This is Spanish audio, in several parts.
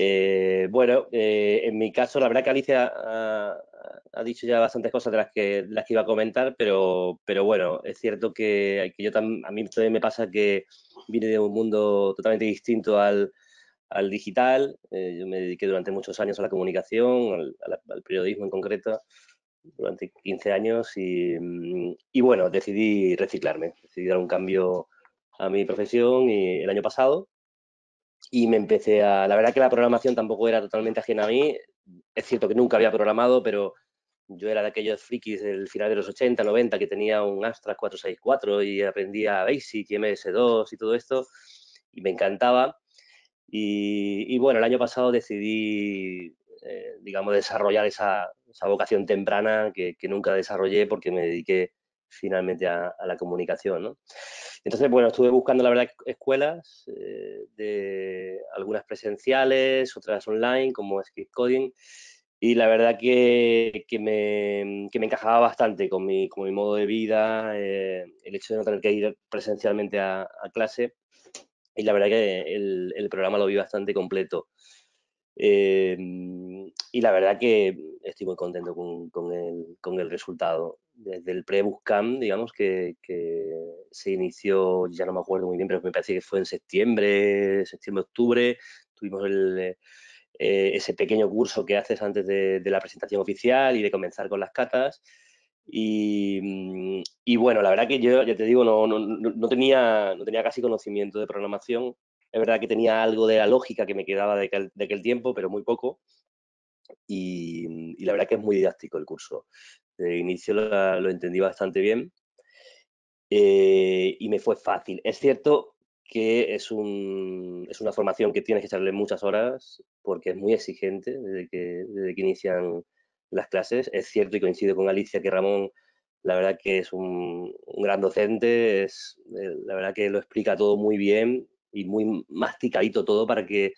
Eh, bueno, eh, en mi caso, la verdad que Alicia ah, ha, dicho ya bastantes cosas de las que, iba a comentar, pero, bueno, es cierto que, a mí también me pasa que vine de un mundo totalmente distinto al, digital. Eh, yo me dediqué durante muchos años a la comunicación, al, periodismo en concreto, durante 15 años mm, y, bueno, decidí reciclarme, decidí dar un cambio a mi profesión y el año pasado y me empecé a... La verdad que la programación tampoco era totalmente ajena a mí. Es cierto que nunca había programado, pero yo era de aquellos frikis del final de los 80, 90, que tenía un Astra 464 y aprendía Basic y MS2 y todo esto, y me encantaba. Y, bueno, el año pasado decidí, eh, digamos, desarrollar esa, vocación temprana que, nunca desarrollé porque me dediqué finalmente a, la comunicación. Entonces, bueno, estuve buscando, la verdad, escuelas, eh, de algunas presenciales, otras online, como Script Coding, y la verdad que, que, me, que me, encajaba bastante con mi, modo de vida, eh, el hecho de no tener que ir presencialmente a, clase, y la verdad que el, programa lo vi bastante completo. Eh, y la verdad que estoy muy contento con, con, el, con el resultado desde el pre-Buscam, digamos, que, se inició, ya no me acuerdo muy bien, pero me parece que fue en septiembre, septiembre, octubre, tuvimos eh, eh, ese pequeño curso que haces antes de, la presentación oficial y de comenzar con las catas. Y, mm, bueno, la verdad que yo, ya te digo, no, tenía, no tenía casi conocimiento de programación. Es verdad que tenía algo de la lógica que me quedaba de aquel, tiempo, pero muy poco. Y, y, la verdad que es muy didáctico el curso. De inicio lo, entendí bastante bien eh, y me fue fácil. Es cierto que es, es una formación que tienes que echarle muchas horas porque es muy exigente desde que, inician las clases. Es cierto y coincido con Alicia que Ramón, la verdad que es un, gran docente, eh, la verdad que lo explica todo muy bien y muy masticadito todo para que,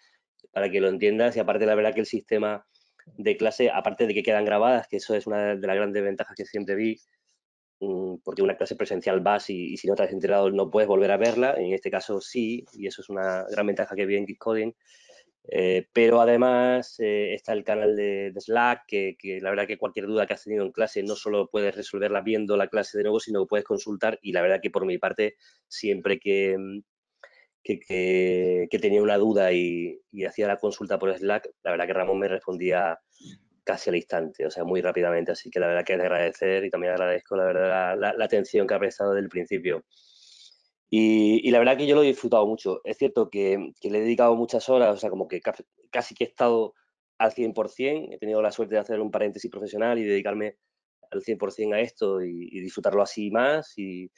para que lo entiendas y aparte la verdad que el sistema de clase, aparte de que quedan grabadas, que eso es una de las grandes ventajas que siempre vi, mm, porque una clase presencial vas y, si no te has enterado no puedes volver a verla, en este caso sí, y eso es una gran ventaja que vi en Gitcoding, eh, pero además eh, está el canal de, Slack, que, que, la verdad que cualquier duda que has tenido en clase no solo puedes resolverla viendo la clase de nuevo, sino puedes consultar y la verdad que por mi parte, siempre que, mm, que, tenía una duda y, hacía la consulta por Slack, la verdad que Ramón me respondía casi al instante, o sea, muy rápidamente. Así que la verdad que es de agradecer y también agradezco la verdad la, atención que ha prestado desde el principio. Y, la verdad que yo lo he disfrutado mucho. Es cierto que, le he dedicado muchas horas, o sea, como que casi, que he estado al 100%. He tenido la suerte de hacer un paréntesis profesional y dedicarme al 100% a esto y disfrutarlo así más. Y,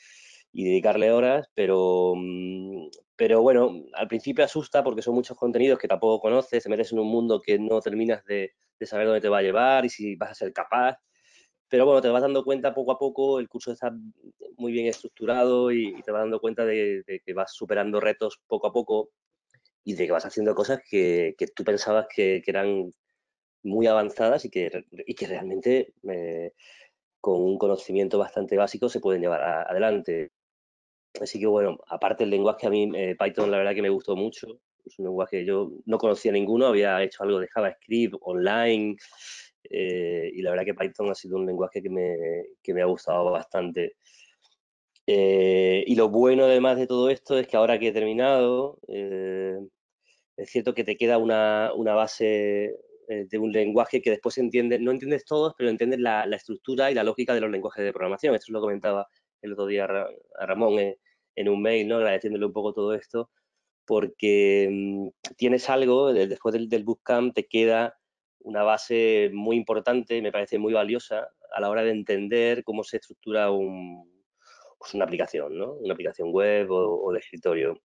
y dedicarle horas, pero, mm, pero bueno, al principio asusta porque son muchos contenidos que tampoco conoces, te metes en un mundo que no terminas de, saber dónde te va a llevar y si vas a ser capaz. Pero bueno, te vas dando cuenta poco a poco, el curso está muy bien estructurado y, te vas dando cuenta de, que vas superando retos poco a poco y de que vas haciendo cosas que, tú pensabas que, eran muy avanzadas y que, y que realmente eh, con un conocimiento bastante básico se pueden llevar adelante. Así que bueno, aparte el lenguaje a mí, eh, Python la verdad que me gustó mucho. Es un lenguaje que yo no conocía ninguno, había hecho algo de JavaScript online eh, y la verdad que Python ha sido un lenguaje que me, ha gustado bastante. Eh, y lo bueno además de todo esto es que ahora que he terminado, es cierto que te queda una, base de un lenguaje que después entiendes, no entiendes todos, pero entiendes la, la estructura y la lógica de los lenguajes de programación. Esto lo comentaba el otro día a Ramón en, un mail, ¿no? agradeciéndole un poco todo esto, porque mm, tienes algo, después del, bootcamp te queda una base muy importante, me parece muy valiosa a la hora de entender cómo se estructura pues una aplicación, ¿no? Una aplicación web o, o de escritorio.